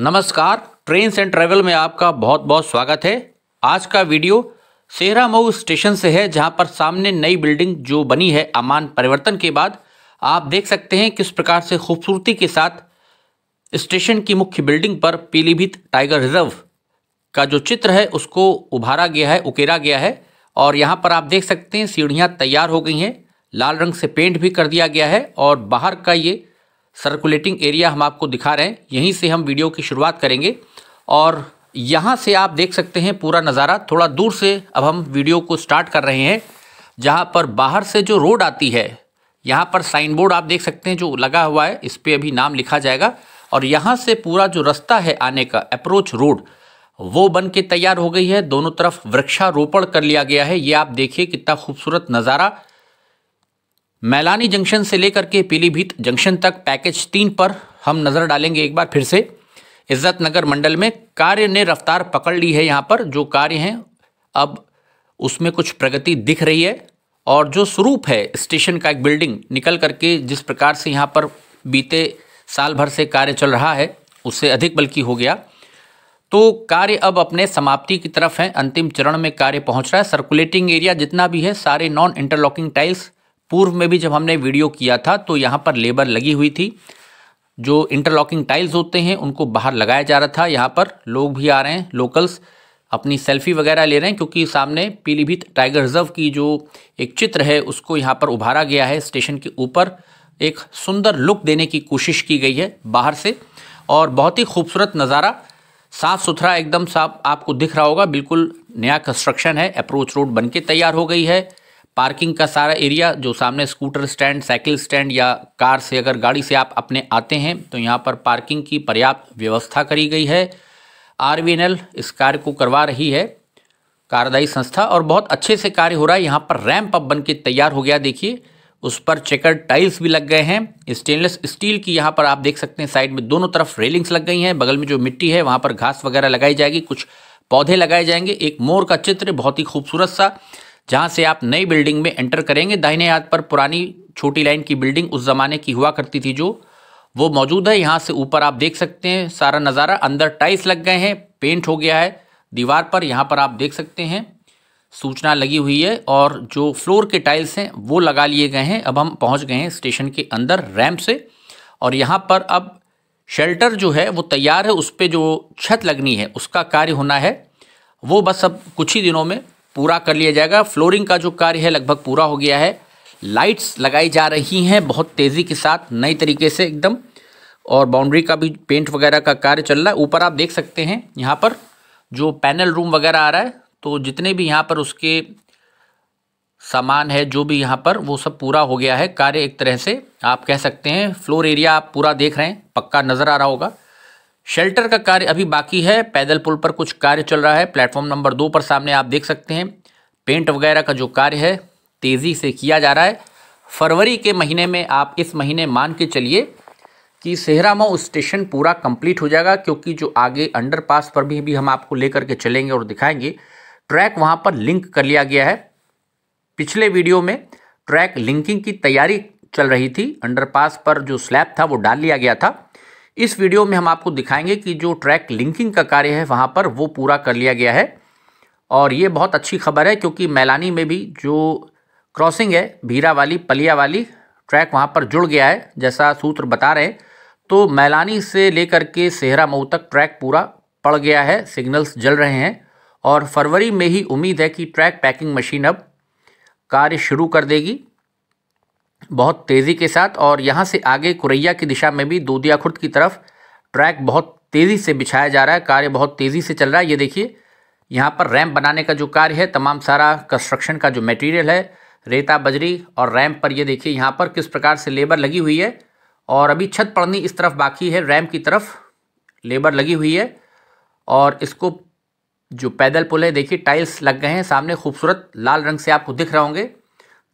नमस्कार train and travel में आपका बहुत बहुत स्वागत है आज का वीडियो सेहरा मऊ स्टेशन से है जहां पर सामने नई बिल्डिंग जो बनी है अमान परिवर्तन के बाद आप देख सकते हैं किस प्रकार से खूबसूरती के साथ स्टेशन की मुख्य बिल्डिंग पर पीलीभीत टाइगर रिजर्व का जो चित्र है उसको उभारा गया है उकेरा गया है और यहाँ पर आप देख सकते हैं सीढ़ियाँ तैयार हो गई हैं लाल रंग से पेंट भी कर दिया गया है और बाहर का ये सर्कुलेटिंग एरिया हम आपको दिखा रहे हैं यहीं से हम वीडियो की शुरुआत करेंगे और यहाँ से आप देख सकते हैं पूरा नज़ारा थोड़ा दूर से अब हम वीडियो को स्टार्ट कर रहे हैं जहाँ पर बाहर से जो रोड आती है यहाँ पर साइन बोर्ड आप देख सकते हैं जो लगा हुआ है इस पर अभी नाम लिखा जाएगा और यहाँ से पूरा जो रास्ता है आने का अप्रोच रोड वो बन के तैयार हो गई है दोनों तरफ वृक्षारोपण कर लिया गया है ये आप देखिए कितना खूबसूरत नज़ारा मैलानी जंक्शन से लेकर के पीलीभीत जंक्शन तक पैकेज तीन पर हम नज़र डालेंगे एक बार फिर से इज्जत नगर मंडल में कार्य ने रफ्तार पकड़ ली है यहाँ पर जो कार्य हैं अब उसमें कुछ प्रगति दिख रही है और जो स्वरूप है स्टेशन का एक बिल्डिंग निकल करके जिस प्रकार से यहाँ पर बीते साल भर से कार्य चल रहा है उससे अधिक बल्कि हो गया तो कार्य अब अपने समाप्ति की तरफ है अंतिम चरण में कार्य पहुंच रहा है सर्कुलेटिंग एरिया जितना भी है सारे नॉन इंटरलॉकिंग टाइल्स पूर्व में भी जब हमने वीडियो किया था तो यहाँ पर लेबर लगी हुई थी जो इंटरलॉकिंग टाइल्स होते हैं उनको बाहर लगाया जा रहा था यहाँ पर लोग भी आ रहे हैं लोकल्स अपनी सेल्फी वगैरह ले रहे हैं क्योंकि सामने पीलीभीत टाइगर रिजर्व की जो एक चित्र है उसको यहाँ पर उभारा गया है स्टेशन के ऊपर एक सुंदर लुक देने की कोशिश की गई है बाहर से और बहुत ही खूबसूरत नज़ारा साफ़ सुथरा एकदम साफ आपको दिख रहा होगा बिल्कुल नया कंस्ट्रक्शन है अप्रोच रोड बन के तैयार हो गई है पार्किंग का सारा एरिया जो सामने स्कूटर स्टैंड साइकिल स्टैंड या कार से अगर गाड़ी से आप अपने आते हैं तो यहाँ पर पार्किंग की पर्याप्त व्यवस्था करी गई है आर इस कार्य को करवा रही है कार्यदायी संस्था और बहुत अच्छे से कार्य हो रहा है यहाँ पर रैम्प अप बन के तैयार हो गया देखिए उस पर चेकर टाइल्स भी लग गए हैं स्टेनलेस स्टील की यहाँ पर आप देख सकते हैं साइड में दोनों तरफ रेलिंग्स लग गई हैं बगल में जो मिट्टी है वहाँ पर घास वगैरह लगाई जाएगी कुछ पौधे लगाए जाएंगे एक मोर का चित्र बहुत ही खूबसूरत सा जहां से आप नई बिल्डिंग में एंटर करेंगे दाहिने हाथ पर पुरानी छोटी लाइन की बिल्डिंग उस ज़माने की हुआ करती थी जो वो मौजूद है यहाँ से ऊपर आप देख सकते हैं सारा नज़ारा अंदर टाइल्स लग गए हैं पेंट हो गया है दीवार पर यहाँ पर आप देख सकते हैं सूचना लगी हुई है और जो फ्लोर के टाइल्स हैं वो लगा लिए गए हैं अब हम पहुँच गए हैं स्टेशन के अंदर रैम्प से और यहाँ पर अब शेल्टर जो है वो तैयार है उस पर जो छत लगनी है उसका कार्य होना है वो बस अब कुछ ही दिनों में पूरा कर लिया जाएगा फ्लोरिंग का जो कार्य है लगभग पूरा हो गया है लाइट्स लगाई जा रही हैं बहुत तेज़ी के साथ नए तरीके से एकदम और बाउंड्री का भी पेंट वगैरह का कार्य चल रहा है ऊपर आप देख सकते हैं यहाँ पर जो पैनल रूम वगैरह आ रहा है तो जितने भी यहाँ पर उसके सामान है जो भी यहाँ पर वो सब पूरा हो गया है कार्य एक तरह से आप कह सकते हैं फ्लोर एरिया आप पूरा देख रहे हैं पक्का नज़र आ रहा होगा शेल्टर का कार्य अभी बाकी है पैदल पुल पर कुछ कार्य चल रहा है प्लेटफॉर्म नंबर दो पर सामने आप देख सकते हैं पेंट वगैरह का जो कार्य है तेज़ी से किया जा रहा है फरवरी के महीने में आप इस महीने मान के चलिए कि सेहरामऊ स्टेशन पूरा कंप्लीट हो जाएगा क्योंकि जो आगे अंडरपास पर भी अभी हम आपको लेकर के चलेंगे और दिखाएंगे ट्रैक वहाँ पर लिंक कर लिया गया है पिछले वीडियो में ट्रैक लिंकिंग की तैयारी चल रही थी अंडरपास पर जो स्लैब था वो डाल लिया गया था इस वीडियो में हम आपको दिखाएंगे कि जो ट्रैक लिंकिंग का कार्य है वहाँ पर वो पूरा कर लिया गया है और ये बहुत अच्छी खबर है क्योंकि मैलानी में भी जो क्रॉसिंग है भीरा वाली पलिया वाली ट्रैक वहाँ पर जुड़ गया है जैसा सूत्र बता रहे हैं तो मैलानी से लेकर के सेहरा मऊ तक ट्रैक पूरा पड़ गया है सिग्नल्स जल रहे हैं और फरवरी में ही उम्मीद है कि ट्रैक पैकिंग मशीन अब कार्य शुरू कर देगी बहुत तेज़ी के साथ और यहाँ से आगे कुरैया की दिशा में भी दूधिया खुर्द की तरफ ट्रैक बहुत तेज़ी से बिछाया जा रहा है कार्य बहुत तेज़ी से चल रहा है ये देखिए यहाँ पर रैम बनाने का जो कार्य है तमाम सारा कंस्ट्रक्शन का जो मटेरियल है रेता बजरी और रैम पर ये देखिए यहाँ पर किस प्रकार से लेबर लगी हुई है और अभी छत पड़नी इस तरफ बाकी है रैम्प की तरफ लेबर लगी हुई है और इसको जो पैदल पुल है देखिए टाइल्स लग गए हैं सामने खूबसूरत लाल रंग से आपको दिख रहे होंगे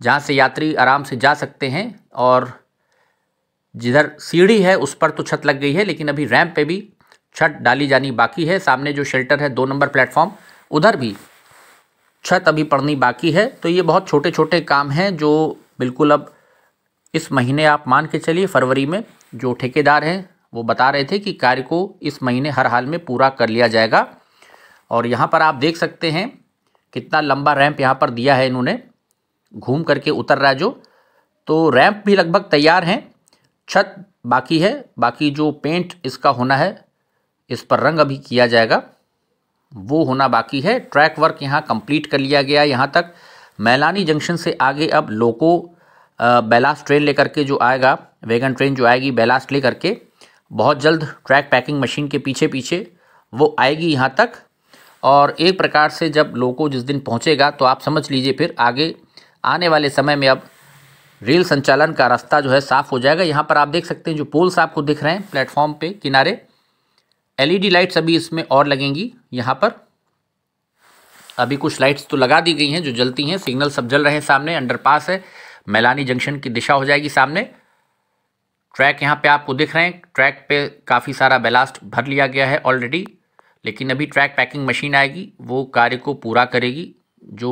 जहाँ से यात्री आराम से जा सकते हैं और जिधर सीढ़ी है उस पर तो छत लग गई है लेकिन अभी रैंप पे भी छत डाली जानी बाकी है सामने जो शेल्टर है दो नंबर प्लेटफॉर्म उधर भी छत अभी पड़नी बाकी है तो ये बहुत छोटे छोटे काम हैं जो बिल्कुल अब इस महीने आप मान के चलिए फरवरी में जो ठेकेदार हैं वो बता रहे थे कि कार्य को इस महीने हर हाल में पूरा कर लिया जाएगा और यहाँ पर आप देख सकते हैं कितना लंबा रैंप यहाँ पर दिया है इन्होंने घूम करके उतर रहा है जो तो रैंप भी लगभग तैयार हैं छत बाकी है बाकी जो पेंट इसका होना है इस पर रंग अभी किया जाएगा वो होना बाकी है ट्रैक वर्क यहाँ कंप्लीट कर लिया गया यहाँ तक मैलानी जंक्शन से आगे अब लोको बैलास्ट ट्रेन लेकर के जो आएगा वेगन ट्रेन जो आएगी बैलास्ट लेकर के बहुत जल्द ट्रैक पैकिंग मशीन के पीछे पीछे वो आएगी यहाँ तक और एक प्रकार से जब लोको जिस दिन पहुँचेगा तो आप समझ लीजिए फिर आगे आने वाले समय में अब रेल संचालन का रास्ता जो है साफ़ हो जाएगा यहाँ पर आप देख सकते हैं जो पोल्स आपको दिख रहे हैं प्लेटफॉर्म पे किनारे एलईडी लाइट्स अभी इसमें और लगेंगी यहाँ पर अभी कुछ लाइट्स तो लगा दी गई हैं जो जलती हैं सिग्नल सब जल रहे हैं सामने अंडरपास है मैलानी जंक्शन की दिशा हो जाएगी सामने ट्रैक यहाँ पर आपको दिख रहे हैं ट्रैक पर काफ़ी सारा बेलास्ट भर लिया गया है ऑलरेडी लेकिन अभी ट्रैक पैकिंग मशीन आएगी वो कार्य को पूरा करेगी जो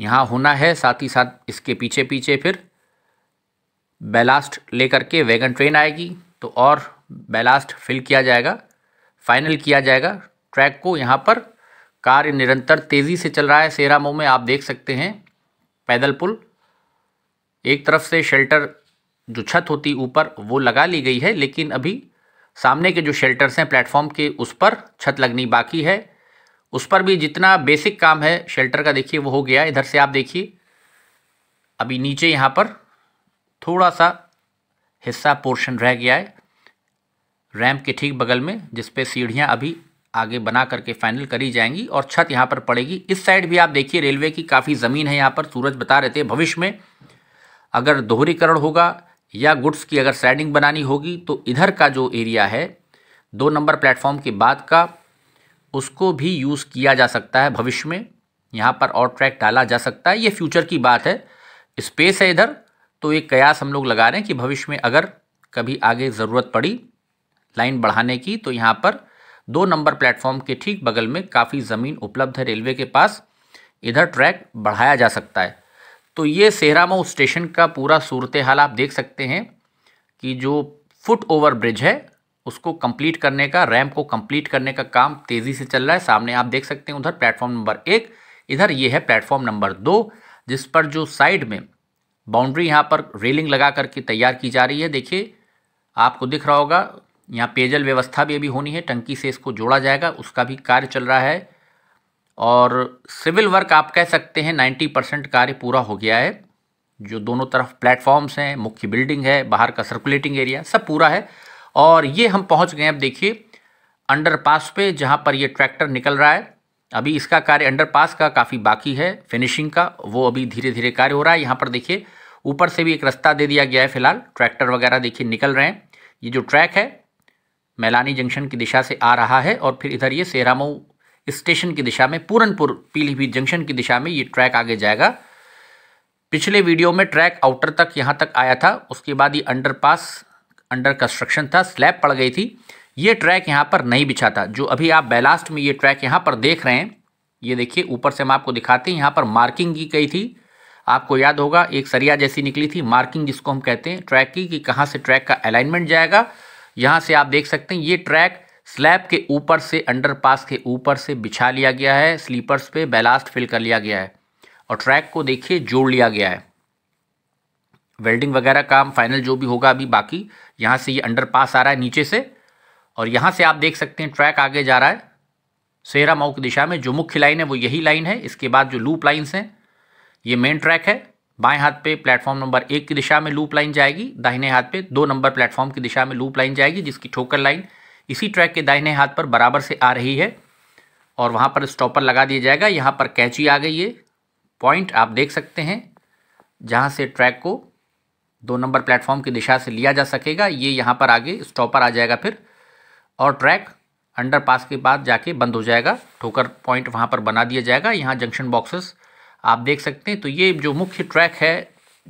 यहाँ होना है साथ ही साथ इसके पीछे पीछे फिर बैलास्ट लेकर के वैगन ट्रेन आएगी तो और बैलास्ट फिल किया जाएगा फाइनल किया जाएगा ट्रैक को यहाँ पर कार्य निरंतर तेज़ी से चल रहा है सेरामो में आप देख सकते हैं पैदल पुल एक तरफ से शेल्टर जो छत होती ऊपर वो लगा ली गई है लेकिन अभी सामने के जो शेल्टर्स हैं प्लेटफॉर्म के उस पर छत लगनी बाकी है उस पर भी जितना बेसिक काम है शेल्टर का देखिए वो हो गया इधर से आप देखिए अभी नीचे यहाँ पर थोड़ा सा हिस्सा पोर्शन रह गया है रैम्प के ठीक बगल में जिसपे सीढ़ियाँ अभी आगे बना करके फाइनल करी जाएंगी और छत यहाँ पर पड़ेगी इस साइड भी आप देखिए रेलवे की काफ़ी ज़मीन है यहाँ पर सूरज बता रहे थे भविष्य में अगर दोहरीकरण होगा या गुड्स की अगर साइडिंग बनानी होगी तो इधर का जो एरिया है दो नंबर प्लेटफॉर्म के बाद का उसको भी यूज़ किया जा सकता है भविष्य में यहाँ पर और ट्रैक डाला जा सकता है ये फ्यूचर की बात है स्पेस है इधर तो एक कयास हम लोग लगा रहे हैं कि भविष्य में अगर कभी आगे ज़रूरत पड़ी लाइन बढ़ाने की तो यहाँ पर दो नंबर प्लेटफॉर्म के ठीक बगल में काफ़ी ज़मीन उपलब्ध है रेलवे के पास इधर ट्रैक बढ़ाया जा सकता है तो ये सेहरामऊ स्टेशन का पूरा सूरत हाल आप देख सकते हैं कि जो फुट ओवर ब्रिज है उसको कंप्लीट करने का रैम्प को कंप्लीट करने का काम तेज़ी से चल रहा है सामने आप देख सकते हैं उधर प्लेटफॉर्म नंबर एक इधर ये है प्लेटफॉर्म नंबर दो जिस पर जो साइड में बाउंड्री यहाँ पर रेलिंग लगा करके तैयार की जा रही है देखिए आपको दिख रहा होगा यहाँ पेयजल व्यवस्था भी अभी होनी है टंकी से इसको जोड़ा जाएगा उसका भी कार्य चल रहा है और सिविल वर्क आप कह सकते हैं नाइन्टी परसेंट कार्य पूरा हो गया है जो दोनों तरफ प्लेटफॉर्म्स हैं मुख्य बिल्डिंग है बाहर का सर्कुलेटिंग एरिया सब पूरा है और ये हम पहुंच गए अब देखिए अंडरपास पे जहाँ पर ये ट्रैक्टर निकल रहा है अभी इसका कार्य अंडरपास का काफ़ी बाकी है फिनिशिंग का वो अभी धीरे धीरे कार्य हो रहा है यहाँ पर देखिए ऊपर से भी एक रास्ता दे दिया गया है फिलहाल ट्रैक्टर वगैरह देखिए निकल रहे हैं ये जो ट्रैक है मैलानी जंक्शन की दिशा से आ रहा है और फिर इधर ये सेरामऊ स्टेशन की दिशा में पूरनपुर पीलीभीत जंक्शन की दिशा में ये ट्रैक आगे जाएगा पिछले वीडियो में ट्रैक आउटर तक यहाँ तक आया था उसके बाद ये अंडरपास अंडर कंस्ट्रक्शन था स्लैब पड़ गई थी ये ट्रैक यहाँ पर नहीं बिछा था जो अभी आप बैलास्ट में ये ट्रैक यहाँ पर देख रहे हैं ये देखिए ऊपर से हम आपको दिखाते हैं यहाँ पर मार्किंग की गई थी आपको याद होगा एक सरिया जैसी निकली थी मार्किंग जिसको हम कहते हैं ट्रैक की कि कहाँ से ट्रैक का अलाइनमेंट जाएगा यहाँ से आप देख सकते हैं ये ट्रैक स्लैब के ऊपर से अंडरपास के ऊपर से बिछा लिया गया है स्लीपर्स पे बैलास्ट फिल कर लिया गया है और ट्रैक को देखिए जोड़ लिया गया है वेल्डिंग वगैरह काम फाइनल जो भी होगा अभी बाकी यहाँ से ये अंडर पास आ रहा है नीचे से और यहाँ से आप देख सकते हैं ट्रैक आगे जा रहा है सेरा मऊ की दिशा में जो मुख्य लाइन है वो यही लाइन है इसके बाद जो लूप लाइन्स हैं ये मेन ट्रैक है बाएं हाथ पे प्लेटफॉर्म नंबर एक की दिशा में लूप लाइन जाएगी दाहिने हाथ पे दो नंबर प्लेटफॉर्म की दिशा में लूप लाइन जाएगी जिसकी ठोकर लाइन इसी ट्रैक के दाहिने हाथ पर बराबर से आ रही है और वहाँ पर स्टॉपर लगा दिया जाएगा यहाँ पर कैची आ गई है पॉइंट आप देख सकते हैं जहाँ से ट्रैक को दो नंबर प्लेटफॉर्म की दिशा से लिया जा सकेगा ये यहाँ पर आगे स्टॉपर आ जाएगा फिर और ट्रैक अंडर पास के बाद जाके बंद हो जाएगा ठोकर पॉइंट वहाँ पर बना दिया जाएगा यहाँ जंक्शन बॉक्सेस आप देख सकते हैं तो ये जो मुख्य ट्रैक है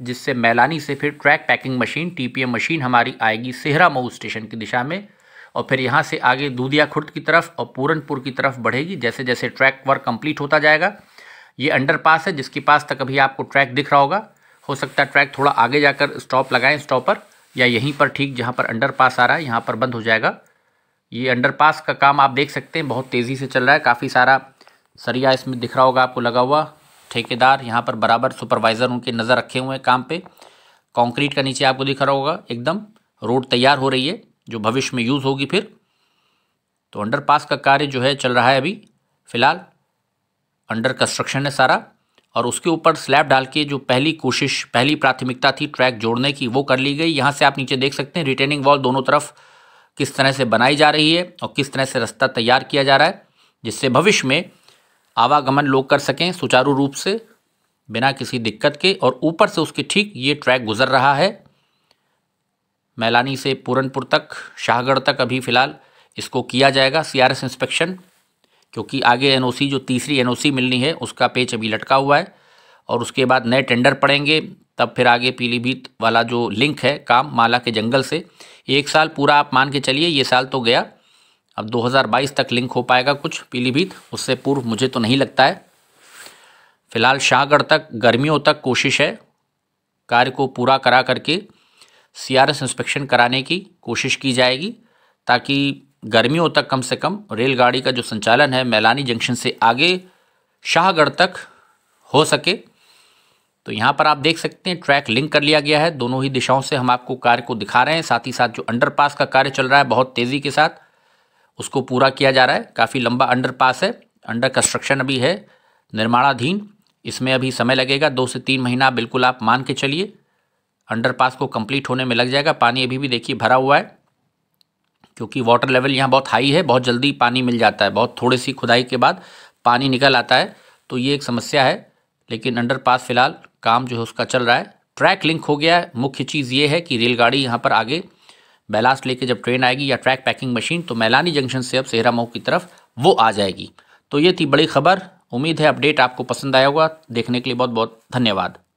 जिससे मैलानी से फिर track packing machine TPM machine हमारी आएगी सेहरा मऊ स्टेशन की दिशा में और फिर यहाँ से आगे दूधिया खुर्द की तरफ और पूरनपुर की तरफ बढ़ेगी जैसे जैसे ट्रैक वर्क कम्प्लीट होता जाएगा ये अंडर है जिसके पास तक अभी आपको ट्रैक दिख रहा होगा हो सकता है ट्रैक थोड़ा आगे जाकर स्टॉप लगाएं स्टॉप पर या यहीं पर ठीक जहाँ पर अंडरपास आ रहा है यहाँ पर बंद हो जाएगा ये अंडरपास का काम आप देख सकते हैं बहुत तेज़ी से चल रहा है काफ़ी सारा सरिया इसमें दिख रहा होगा आपको लगा हुआ ठेकेदार यहाँ पर बराबर सुपरवाइज़र उनके नज़र रखे हुए हैं काम पर कॉन्क्रीट का नीचे आपको दिख रहा होगा एकदम रोड तैयार हो रही है जो भविष्य में यूज़ होगी फिर तो पास का कार्य जो है चल रहा है अभी फ़िलहाल अंडर कंस्ट्रक्शन है सारा और उसके ऊपर स्लैब डाल के जो पहली कोशिश पहली प्राथमिकता थी ट्रैक जोड़ने की वो कर ली गई यहाँ से आप नीचे देख सकते हैं रिटेनिंग वॉल दोनों तरफ किस तरह से बनाई जा रही है और किस तरह से रास्ता तैयार किया जा रहा है जिससे भविष्य में आवागमन लोग कर सकें सुचारू रूप से बिना किसी दिक्कत के और ऊपर से उसके ठीक ये ट्रैक गुजर रहा है मैलानी से पूरनपुर तक शाहगढ़ तक अभी फ़िलहाल इसको किया जाएगा सीआरएस इंस्पेक्शन क्योंकि आगे एनओसी जो तीसरी एनओसी मिलनी है उसका पेच अभी लटका हुआ है और उसके बाद नए टेंडर पड़ेंगे तब फिर आगे पीलीभीत वाला जो लिंक है काम माला के जंगल से एक साल पूरा आप मान के चलिए ये साल तो गया अब 2022 तक लिंक हो पाएगा कुछ पीलीभीत उससे पूर्व मुझे तो नहीं लगता है फिलहाल शाहगढ़ तक गर्मियों तक कोशिश है कार्य को पूरा करा करके सीआरएस इंस्पेक्शन कराने की कोशिश की जाएगी ताकि गर्मियों तक कम से कम रेलगाड़ी का जो संचालन है मैलानी जंक्शन से आगे शाहगढ़ तक हो सके तो यहाँ पर आप देख सकते हैं ट्रैक लिंक कर लिया गया है दोनों ही दिशाओं से हम आपको कार्य को दिखा रहे हैं साथ ही साथ जो अंडरपास का कार्य चल रहा है बहुत तेज़ी के साथ उसको पूरा किया जा रहा है काफ़ी लंबा अंडरपास है अंडर कंस्ट्रक्शन अभी है निर्माणाधीन इसमें अभी समय लगेगा दो से तीन महीना बिल्कुल आप मान के चलिए अंडरपास को कंप्लीट होने में लग जाएगा पानी अभी भी देखिए भरा हुआ है क्योंकि वाटर लेवल यहाँ बहुत हाई है बहुत जल्दी पानी मिल जाता है बहुत थोड़ी सी खुदाई के बाद पानी निकल आता है तो ये एक समस्या है लेकिन अंडरपास फिलहाल काम जो है उसका चल रहा है ट्रैक लिंक हो गया है मुख्य चीज़ ये है कि रेलगाड़ी यहाँ पर आगे बैलास्ट लेके जब ट्रेन आएगी या ट्रैक पैकिंग मशीन तो मैलानी जंक्शन से अब सेहरा मऊ की तरफ वो आ जाएगी तो ये थी बड़ी खबर उम्मीद है अपडेट आपको पसंद आया होगा देखने के लिए बहुत बहुत धन्यवाद